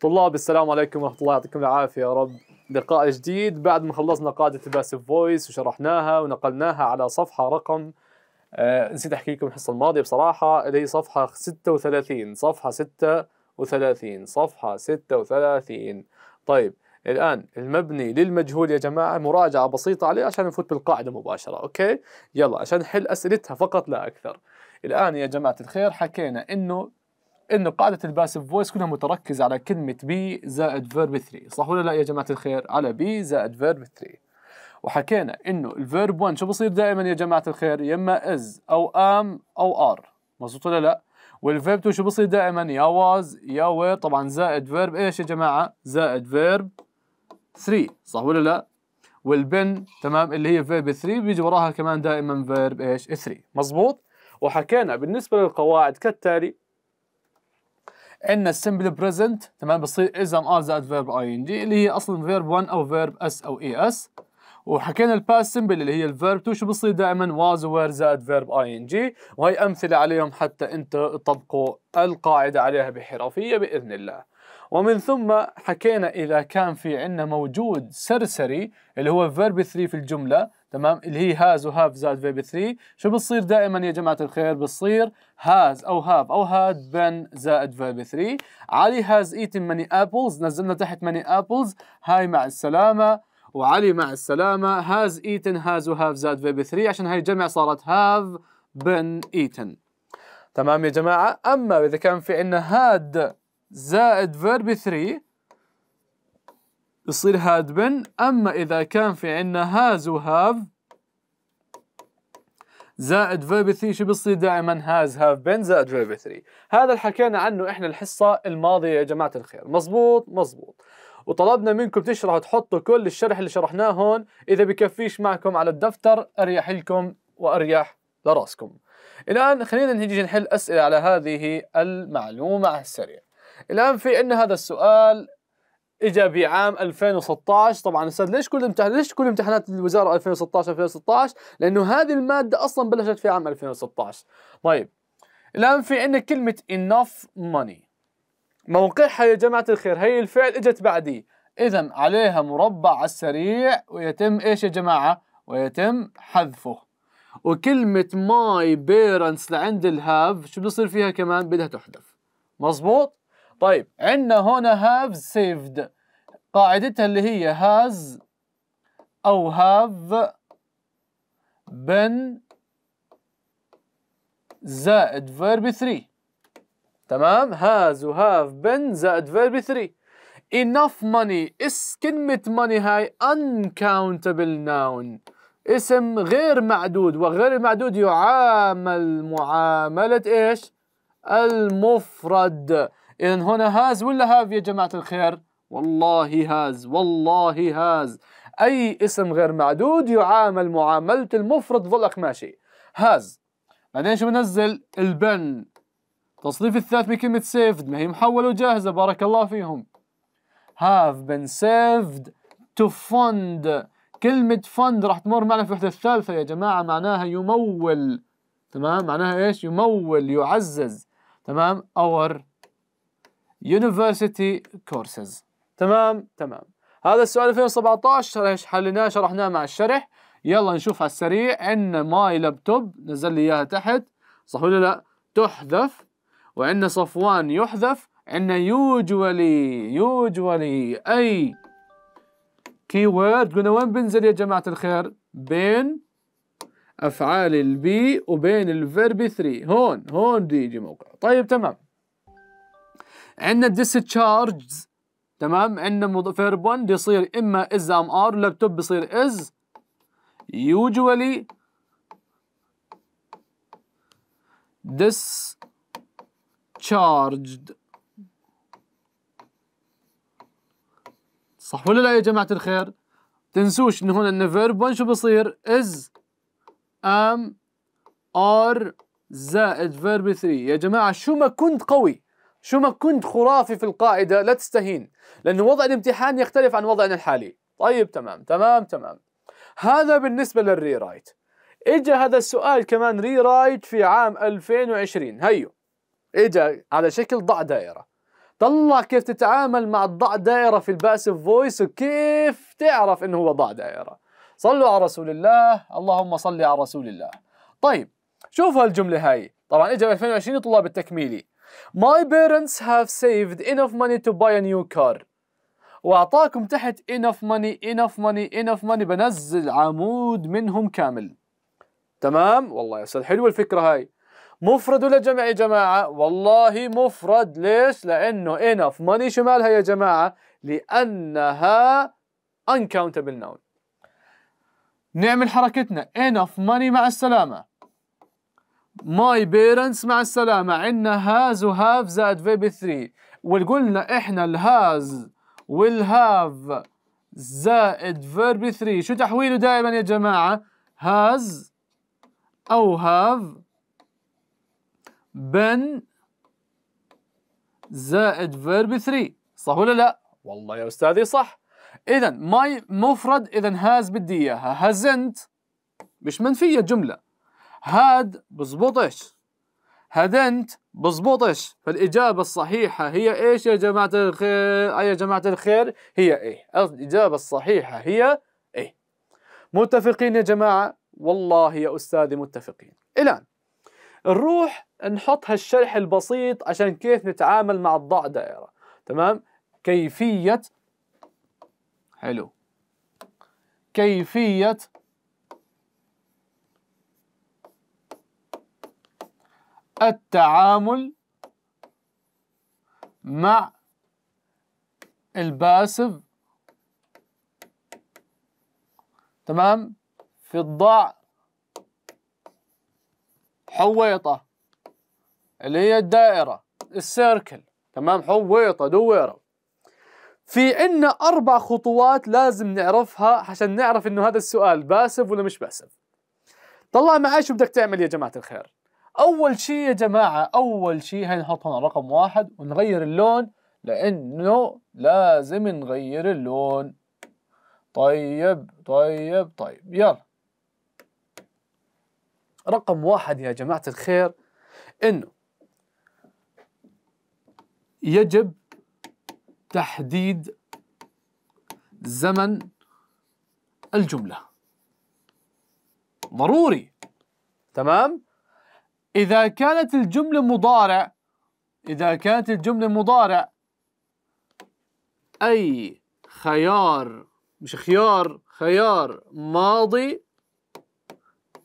طلاب السلام عليكم ورحمة الله يعطيكم العافية يا رب لقاء جديد بعد ما خلصنا قاعدة الباسيف فويس وشرحناها ونقلناها على صفحة رقم آه نسيت أحكي لكم الحصة الماضية بصراحة اللي هي صفحة 36 صفحة 36 صفحة 36 طيب الآن المبني للمجهول يا جماعة مراجعة بسيطة عليه عشان نفوت بالقاعدة مباشرة أوكي يلا عشان نحل أسئلتها فقط لا أكثر الآن يا جماعة الخير حكينا إنه انه قاعده الباسف فويس كلها متركزه على كلمه بي زائد فيرب 3 صح ولا لا يا جماعه الخير على بي زائد فيرب 3 وحكينا انه الفيرب 1 شو بصير دائما يا جماعه الخير يا اما از او ام او ار مزبوط ولا لا والفيرب 2 شو بصير دائما يا واز يا وير طبعا زائد فيرب ايش يا جماعه زائد فيرب 3 صح ولا لا والبن تمام اللي هي فيرب 3 بيجي وراها كمان دائما فيرب ايش 3 مزبوط وحكينا بالنسبه للقواعد كالتالي عندنا السمبل بريزنت تمام بصير اذا ار زائد فيرب اي ان جي اللي هي اصلا فيرب 1 او فيرب اس او اي اس وحكينا الباس سمبل اللي هي الفيرب 2 شو بصير دائما واز وير زائد فيرب اي ان جي وهي امثله عليهم حتى انت تطبقوا القاعده عليها بحرفيه باذن الله ومن ثم حكينا اذا كان في عندنا موجود سرسري اللي هو فيرب 3 في الجمله تمام اللي هي هاز وهاف زائد في بي 3 شو بتصير دائما يا جماعه الخير بتصير هاز او هاف او هاد بن زائد في بي 3 علي هاز ايتن ماني ابلز نزلنا تحت ماني ابلز هاي مع السلامه وعلي مع السلامه هاز ايتن هاز وهاف زائد في بي 3 عشان هاي الجمع صارت هاف بن ايتن تمام يا جماعه اما اذا كان في عندنا هاد زائد فيربي 3 يصير هاد بن أما إذا كان في عندنا هاز وهاف زائد verb 3 شو بصير دائما هاز هاف بن زائد verb 3 هذا اللي حكينا عنه احنا الحصه الماضيه يا جماعه الخير مظبوط مظبوط وطلبنا منكم تشرحوا تحطوا كل الشرح اللي شرحناه هون اذا بكفيش معكم على الدفتر اريح لكم واريح لراسكم الان خلينا نيجي نحل اسئله على هذه المعلومه على السريع الان في عندنا هذا السؤال اجى بعام 2016 طبعا استاذ ليش كل امتحان ليش كل امتحانات الوزاره 2016 2016 لانه هذه الماده اصلا بلشت في عام 2016 طيب الان في عندنا كلمه enough money موقعها يا جماعه الخير هي الفعل اجت بعدي اذا عليها مربع على السريع ويتم ايش يا جماعه ويتم حذفه وكلمه my parents لعند الهاف شو بصير فيها كمان بدها تحذف مظبوط طيب عندنا هنا have saved قاعدتها اللي هي has أو have been زائد فيرب 3 تمام has وهاف been زائد فيرب 3 enough money اس كلمة money هاي uncountable noun اسم غير معدود وغير المعدود يعامل معاملة ايش؟ المفرد إذا هنا هاز ولا هاف يا جماعة الخير والله هاز والله هاز أي اسم غير معدود يعامل معاملة المفرد ظلك ماشي هاز بعدين شو بنزل البن تصنيف الثالث بكلمه سيفد ما هي محولة وجاهزة بارك الله فيهم هاف بن سيفد تو فند كلمة فند راح تمر معنا في الوحده الثالثة يا جماعة معناها يمول تمام معناها ايش يمول يعزز تمام اور University Courses تمام تمام هذا السؤال 2017 حليناه شرحناه مع الشرح يلا نشوف على السريع عندنا ماي لابتوب نزل لي اياها تحت صح ولا لا تحذف وعندنا صفوان يحذف عندنا يوجولي يوجولي اي كي وورد قلنا وين بنزل يا جماعه الخير بين افعال البي وبين الفيرب 3 هون هون بيجي موقع طيب تمام عندنا discharges تمام عندنا فيرب 1 بيصير اما از ام ار اللابتوب بيصير از يوجوالي discharged صح ولا لا يا جماعة الخير؟ تنسوش ان هون ان فيرب 1 شو بصير؟ از ام ار زائد فيرب 3 يا جماعة شو ما كنت قوي شو ما كنت خرافي في القاعدة لا تستهين لأنه وضع الامتحان يختلف عن وضعنا الحالي طيب تمام تمام تمام هذا بالنسبة للري رايت اجى هذا السؤال كمان ري رايت في عام 2020 هيو اجى على شكل ضع دائرة طلع كيف تتعامل مع الضع دائرة في الباسف فويس وكيف تعرف انه هو ضع دائرة صلوا على رسول الله اللهم صل على رسول الله طيب شوفوا هالجملة هاي طبعا اجى 2020 طلاب التكميلي My parents have saved enough money to buy a new car. واعطاكم تحت enough money enough money enough money بنزل عمود منهم كامل. تمام؟ والله يا استاذ حلوه الفكره هاي. مفرد ولا جمع يا جماعه؟ والله مفرد ليش؟ لانه enough money شمالها يا جماعه؟ لانها uncountable noun. نعمل حركتنا enough money مع السلامه. my parents مع السلامة عندنا و have زائد verb 3 وقلنا احنا الهاز have زائد فيرب 3 شو تحويله دائما يا جماعة has أو have been زائد فيرب 3 صح ولا لا؟ والله يا أستاذي صح إذا ماي مفرد إذا هاز بدي إياها hasn't مش منفية الجملة هاد بزبطش هدنت بزبطش فالإجابة الصحيحة هي إيش يا جماعة الخير آه، يا جماعة الخير هي إيه الإجابة الصحيحة هي إيه متفقين يا جماعة والله يا أستاذي متفقين الآن نروح نحط هالشرح البسيط عشان كيف نتعامل مع الضع دائرة تمام كيفية حلو كيفية التعامل مع الباسف تمام في الضاع حويطة اللي هي الدائرة السيركل تمام حويطة دويرة في عنا أربع خطوات لازم نعرفها عشان نعرف إنه هذا السؤال باسف ولا مش باسف طلع معي شو بدك تعمل يا جماعة الخير اول شيء يا جماعه اول شيء هنحط هنا رقم واحد ونغير اللون لانه لازم نغير اللون طيب طيب طيب يلا رقم واحد يا جماعه الخير انه يجب تحديد زمن الجمله ضروري تمام إذا كانت الجملة مضارع إذا كانت الجملة مضارع أي خيار مش خيار خيار ماضي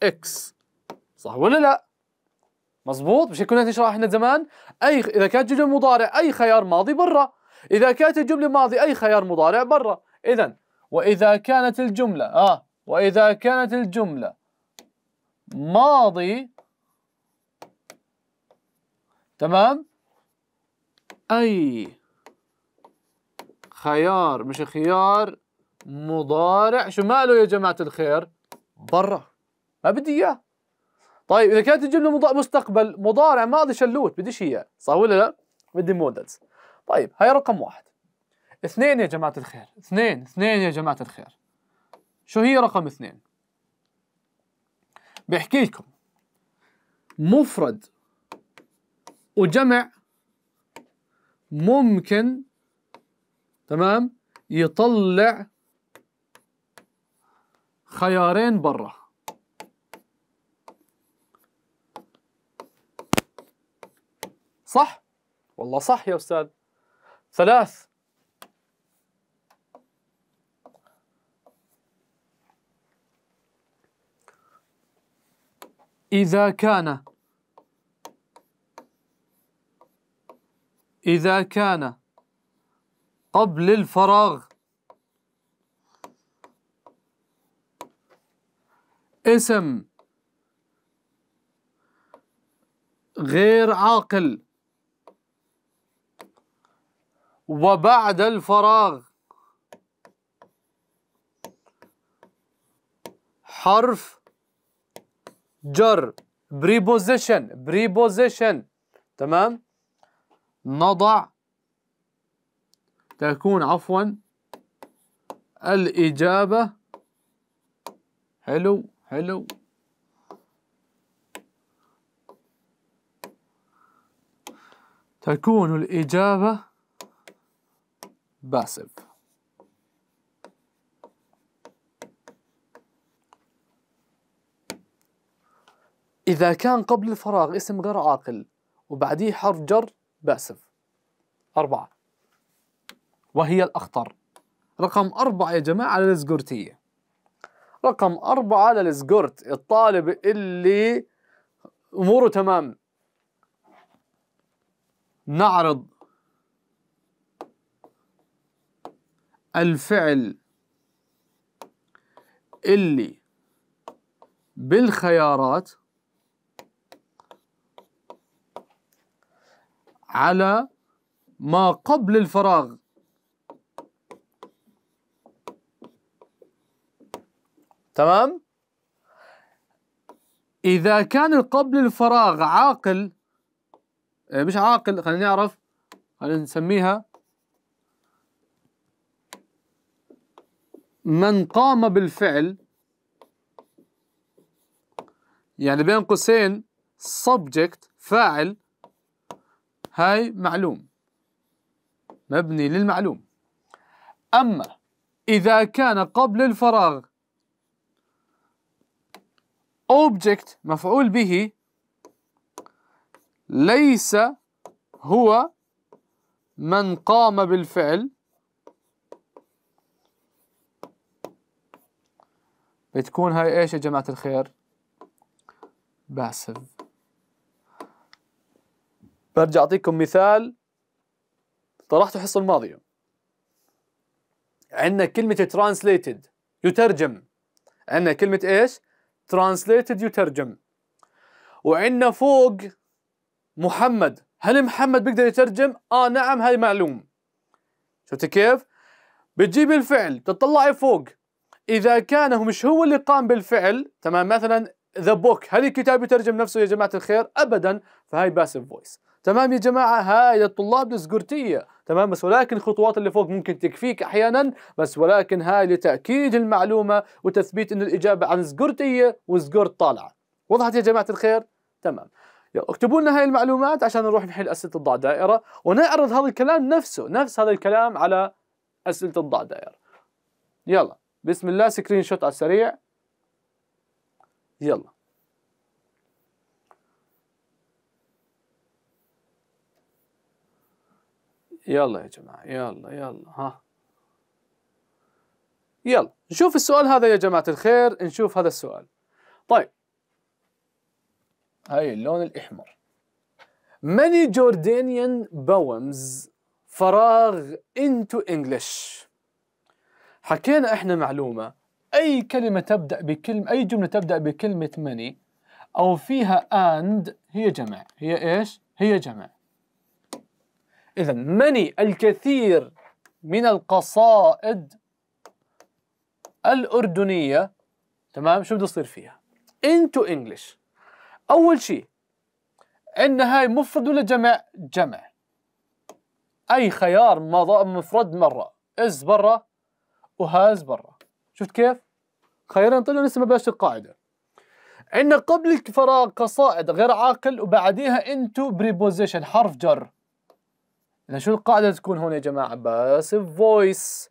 إكس صح ولا لا؟ مزبوط مش كنا نشرح احنا زمان أي إذا كانت جملة مضارع أي خيار ماضي برا إذا كانت الجملة ماضي أي خيار مضارع برا إذا وإذا كانت الجملة آه وإذا كانت الجملة ماضي تمام أي خيار مش خيار مضارع شو ماله يا جماعة الخير برا ما بدي إياه طيب إذا كانت الجملة مضا... مستقبل مضارع ماضي شلوت بديش إياه صح ولا لا بدي مودلز طيب هاي رقم واحد اثنين يا جماعة الخير اثنين اثنين يا جماعة الخير شو هي رقم اثنين بحكي لكم مفرد وجمع ممكن تمام يطلع خيارين برا صح والله صح يا أستاذ ثلاث إذا كان إذا كان قبل الفراغ اسم غير عاقل وبعد الفراغ حرف جر بريبوزيشن بريبوزيشن تمام نضع تكون عفوا الإجابة حلو حلو تكون الإجابة باسف إذا كان قبل الفراغ اسم غير عاقل وبعديه حرف جر بأسف أربعة وهي الأخطر رقم أربعة يا جماعة للزقورتية رقم أربعة للزقورت الطالب اللي أموره تمام نعرض الفعل اللي بالخيارات على ما قبل الفراغ تمام إذا كان قبل الفراغ عاقل آه، مش عاقل خلينا نعرف خلينا نسميها من قام بالفعل يعني بين قوسين subject فاعل هاي معلوم مبني للمعلوم أما إذا كان قبل الفراغ object مفعول به ليس هو من قام بالفعل بتكون هاي ايش يا جماعة الخير؟ باسف برجع أعطيكم مثال طرحته الحصة الماضية عندنا كلمة translated يترجم عندنا كلمة ايش؟ translated يترجم وعندنا فوق محمد هل محمد بيقدر يترجم؟ اه نعم هاي معلوم شفت كيف؟ بتجيب الفعل تطلعي فوق اذا كان هو مش هو اللي قام بالفعل تمام مثلا ذا بوك هل الكتاب يترجم نفسه يا جماعه الخير؟ ابدا فهي باسيف فويس تمام يا جماعة هاي الطلاب الزقرتية تمام بس ولكن الخطوات اللي فوق ممكن تكفيك احيانا بس ولكن هاي لتاكيد المعلومه وتثبيت انه الاجابه عن زقرتيه وزقرت طالعه وضحت يا جماعه الخير تمام اكتبوا لنا هاي المعلومات عشان نروح نحل اسئله الضع دائره ونعرض هذا الكلام نفسه نفس هذا الكلام على اسئله الضع دائره يلا بسم الله سكرين شوت على السريع يلا يلا يا جماعة يلا يلا ها يلا نشوف السؤال هذا يا جماعة الخير نشوف هذا السؤال طيب هاي اللون الأحمر many Jordanian poems فراغ into English حكينا احنا معلومة أي كلمة تبدأ بكلمة أي جملة تبدأ بكلمة many أو فيها and هي جمع هي إيش؟ هي جمع إذا مني الكثير من القصائد الأردنية تمام شو بده يصير فيها into English أول شيء عندنا هاي مفرد ولا جمع جمع أي خيار مفرد مرة إز برا وهاز برا شفت كيف خيارين طلعوا لسه ما بلشت القاعدة عندنا قبل الفراغ قصائد غير عاقل وبعديها انتو preposition حرف جر إذا شو القاعدة تكون هون يا جماعة؟ passive voice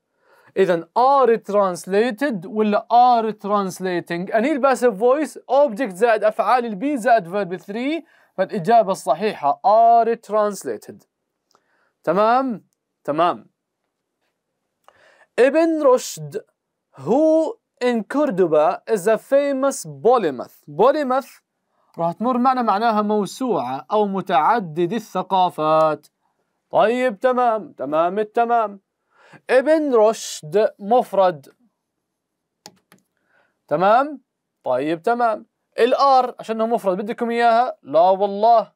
إذا are translated ولا are translating؟ أني الباسيف فويس object زائد أفعال البي زائد verb 3 فالإجابة الصحيحة are translated تمام؟ تمام ابن رشد who in Cordoba is a famous polymath polymath راح تمر معنا معناها موسوعة أو متعدد الثقافات طيب تمام تمام التمام ابن رشد مفرد تمام طيب تمام الار عشان هو مفرد بدكم اياها لا والله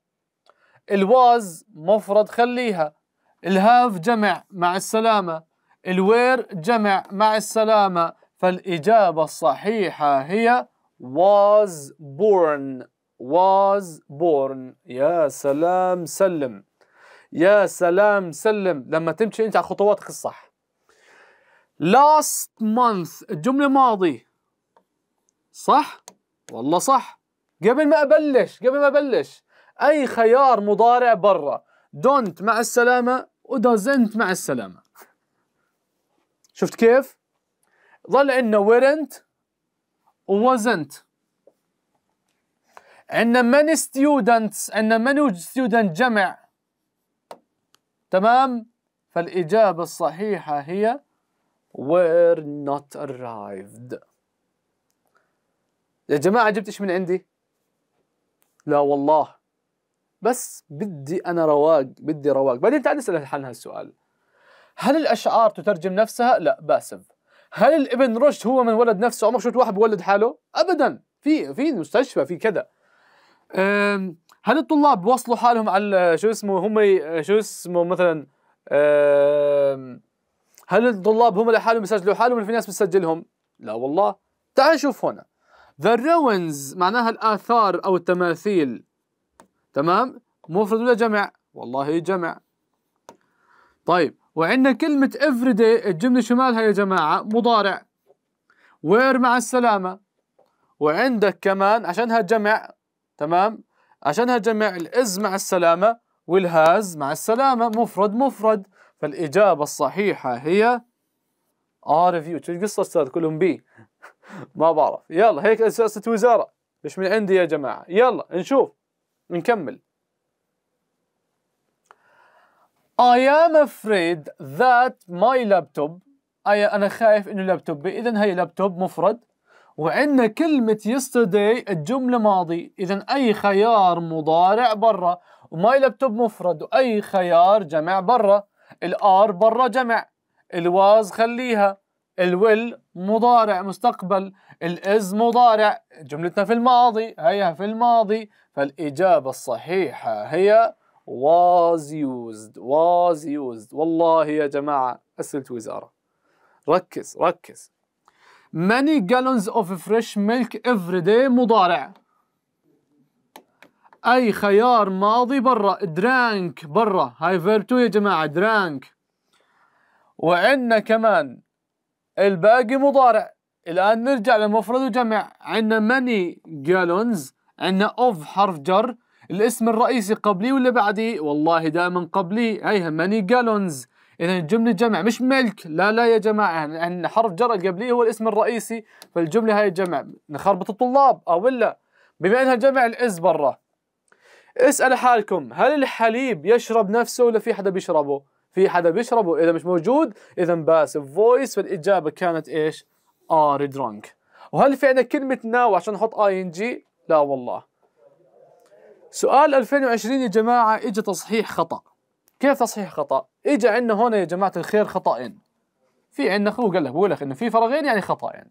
الواز مفرد خليها الهاف جمع مع السلامه الوير جمع مع السلامه فالاجابه الصحيحه هي was born was born يا سلام سلم يا سلام سلم لما تمشي انت على خطواتك الصح last month الجملة ماضي صح والله صح قبل ما ابلش قبل ما ابلش اي خيار مضارع برا don't مع السلامة و doesn't مع السلامة شفت كيف ظل عندنا weren't و wasn't عندنا many students عندنا many students جمع تمام فالإجابة الصحيحة هي were not arrived يا جماعة جبت إيش من عندي؟ لا والله بس بدي أنا رواق بدي رواق بعدين تعال نسأل عن هالسؤال هل الأشعار تترجم نفسها؟ لا باسف هل الابن رشد هو من ولد نفسه؟ عمرك شفت واحد بولد حاله؟ أبدا في في مستشفى في كذا هل الطلاب وصلوا حالهم على آه، شو اسمه هم آه، شو اسمه مثلا هل الطلاب هم لحالهم بيسجلوا حالهم ولا في ناس بتسجلهم؟ لا والله تعال نشوف هنا The ruins معناها الآثار أو التماثيل تمام؟ مفرد ولا جمع؟ والله جمع طيب وعندنا كلمة everyday الجملة شمالها يا جماعة مضارع وير مع السلامة وعندك كمان عشانها جمع تمام عشان جمع الإز مع السلامة والهاز مع السلامة مفرد مفرد فالإجابة الصحيحة هي ار اوف يو شو القصة أستاذ كلهم بي ما بعرف يلا هيك أساسة وزارة مش من عندي يا جماعة يلا نشوف نكمل I am afraid that my laptop أنا خايف إنه لابتوبي إذا هي لابتوب مفرد وعندنا كلمة yesterday الجملة ماضي إذا أي خيار مضارع برا وماي لابتوب مفرد وأي خيار جمع برا الآر برا جمع الواز خليها الويل مضارع مستقبل الإز مضارع جملتنا في الماضي هيها في الماضي فالإجابة الصحيحة هي was used was used والله يا جماعة أسئلة وزارة ركز ركز many gallons of fresh milk every day مضارع أي خيار ماضي برا drank برا هاي فيرب يا جماعة drank وعندنا كمان الباقي مضارع الآن نرجع للمفرد وجمع عندنا many gallons عندنا of حرف جر الاسم الرئيسي قبلي ولا بعدي والله دائما قبلي هيها many gallons اذا الجمله جمع مش ملك لا لا يا جماعه يعني ان حرف جر القبليه هو الاسم الرئيسي فالجمله هاي جمع نخربط الطلاب او لا بما انها جمع الاس برا اسال حالكم هل الحليب يشرب نفسه ولا في حدا بيشربه في حدا بيشربه اذا مش موجود اذا باس فويس فالاجابه كانت ايش ار درونك وهل في عندنا كلمه ناو عشان نحط اي ان جي لا والله سؤال 2020 يا جماعه اجى تصحيح خطا كيف تصحيح خطا اجى عندنا هون يا جماعه الخير خطأين في عندنا هو قال لك بقول لك انه في فراغين يعني خطأين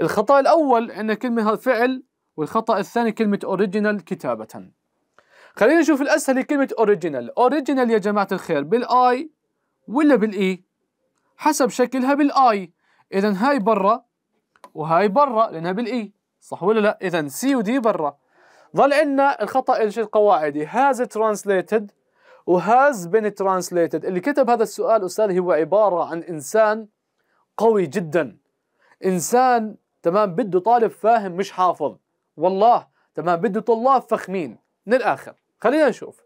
الخطأ الاول ان كلمه فعل والخطأ الثاني كلمه اوريجينال كتابه خلينا نشوف الاسهل هي كلمه اوريجينال اوريجينال يا جماعه الخير بالاي ولا بالاي e؟ حسب شكلها بالاي اذا هاي برا وهاي برا لانها بالاي e. صح ولا لا اذا سي ودي برا ظل عندنا الخطا الشيء القواعدي هاز ترانسليتد وهاز بين ترانسليتد اللي كتب هذا السؤال أستاذ هو عبارة عن إنسان قوي جدا إنسان تمام بده طالب فاهم مش حافظ والله تمام بده طلاب فخمين من الآخر خلينا نشوف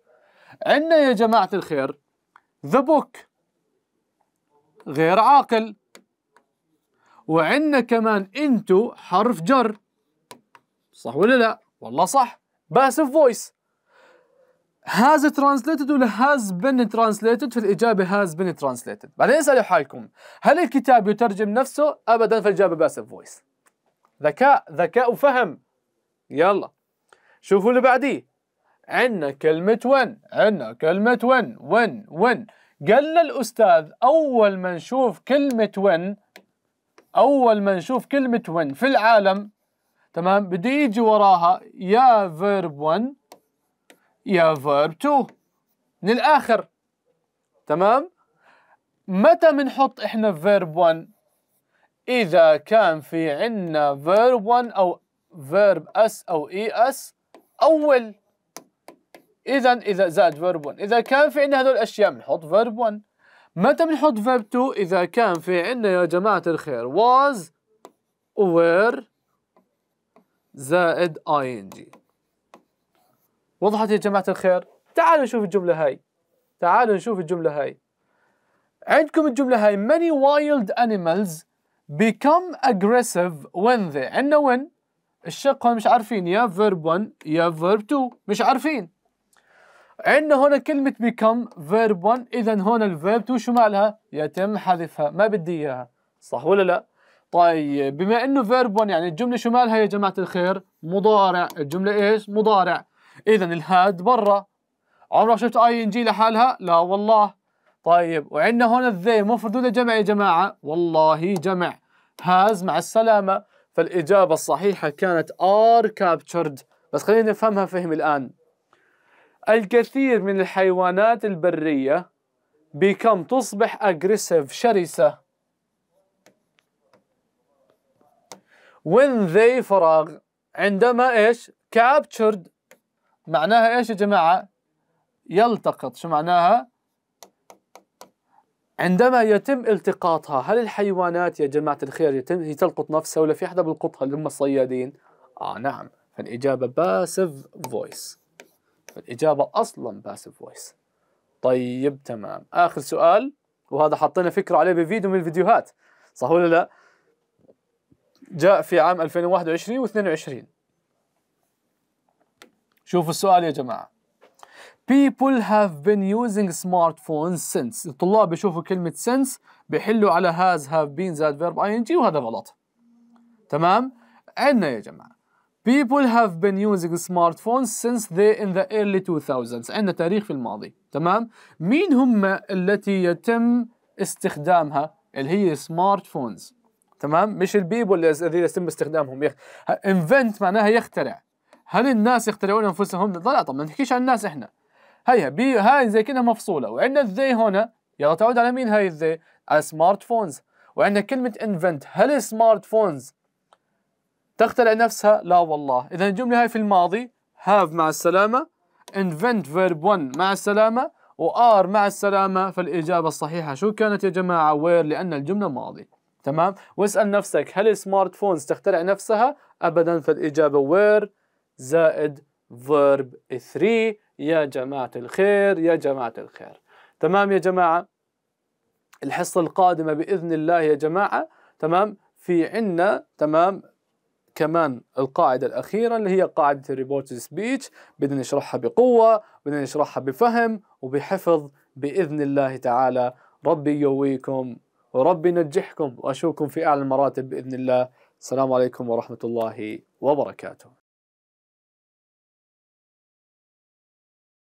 عندنا يا جماعة الخير ذا بوك غير عاقل وعندنا كمان انتو حرف جر صح ولا لا والله صح باسف فويس has translated ولا has been translated فالاجابه has been translated بعدين اسالوا حالكم هل الكتاب يترجم نفسه ابدا فالاجابه passive فويس ذكاء ذكاء وفهم يلا شوفوا اللي بعديه عندنا كلمة ون عندنا كلمة ون ون ون قال الأستاذ أول ما نشوف كلمة ون أول ما نشوف كلمة ون في العالم تمام بده يجي وراها يا فيرب one يا فيرب تو من الاخر تمام متى بنحط احنا فيرب 1 اذا كان في عندنا فيرب 1 او فيرب اس او اي e اس اول اذا اذا زاد فيرب 1 اذا كان في عندنا هذول الاشياء بنحط فيرب 1 متى بنحط فيرب 2 اذا كان في عندنا يا جماعه الخير was were زائد ing وضحت يا جماعة الخير تعالوا نشوف الجملة هاي تعالوا نشوف الجملة هاي عندكم الجملة هاي many wild animals become aggressive when they عندنا when الشق هون مش عارفين يا verb 1 يا verb 2 مش عارفين عندنا هون كلمة become verb 1 إذا ال verb 2 شو مالها؟ يتم حذفها ما بدي إياها صح ولا لا؟ طيب بما إنه verb 1 يعني الجملة شو مالها يا جماعة الخير؟ مضارع الجملة إيش؟ مضارع اذا الهاد برا عمرك شفت اي ان جي لحالها لا والله طيب وعندنا هنا الذي مفرد ولا جمع يا جماعه والله جمع هاز مع السلامه فالاجابه الصحيحه كانت ار كابتشرد بس خلينا نفهمها فهم الان الكثير من الحيوانات البريه بكم تصبح aggressive شرسه when they فراغ عندما ايش captured معناها ايش يا جماعة يلتقط شو معناها عندما يتم التقاطها هل الحيوانات يا جماعة الخير يتم هي تلقط نفسها ولا في حدا بلقطها اللي هم الصيادين اه نعم فالإجابة باسف فويس الاجابه أصلا باسف فويس طيب تمام آخر سؤال وهذا حطينا فكرة عليه بفيديو من الفيديوهات صح ولا لا جاء في عام 2021 و22 شوفوا السؤال يا جماعة People have been using smartphones since الطلاب بيشوفوا كلمة since بيحلوا على has have been زاد verb ing وهذا غلط تمام عندنا يا جماعة People have been using smartphones since they in the early 2000s عندنا تاريخ في الماضي تمام مين هم التي يتم استخدامها اللي هي سمارت فونز تمام مش البيبول الذين يتم استخدامهم يخ... invent معناها يخترع هل الناس يخترعون انفسهم؟ لا طبعا ما نحكيش عن الناس احنا هيا بي هاي زي كذا مفصوله وعندنا الذي هنا يلا تعود على مين هاي الذي؟ على سمارت فونز وعندنا كلمه انفنت هل سمارت فونز تخترع نفسها؟ لا والله اذا الجمله هاي في الماضي هاف مع السلامه انفنت فيرب 1 مع السلامه وار مع السلامه فالاجابه الصحيحه شو كانت يا جماعه؟ وير لان الجمله ماضي تمام؟ واسال نفسك هل سمارت فونز تخترع نفسها؟ ابدا فالاجابه وير زائد فيرب 3 يا جماعة الخير يا جماعة الخير تمام يا جماعة الحصة القادمة بإذن الله يا جماعة تمام في عنا تمام كمان القاعدة الأخيرة اللي هي قاعدة الريبورت سبيتش بدنا نشرحها بقوة بدنا نشرحها بفهم وبحفظ بإذن الله تعالى ربي يقويكم وربي ينجحكم وأشوفكم في أعلى المراتب بإذن الله السلام عليكم ورحمة الله وبركاته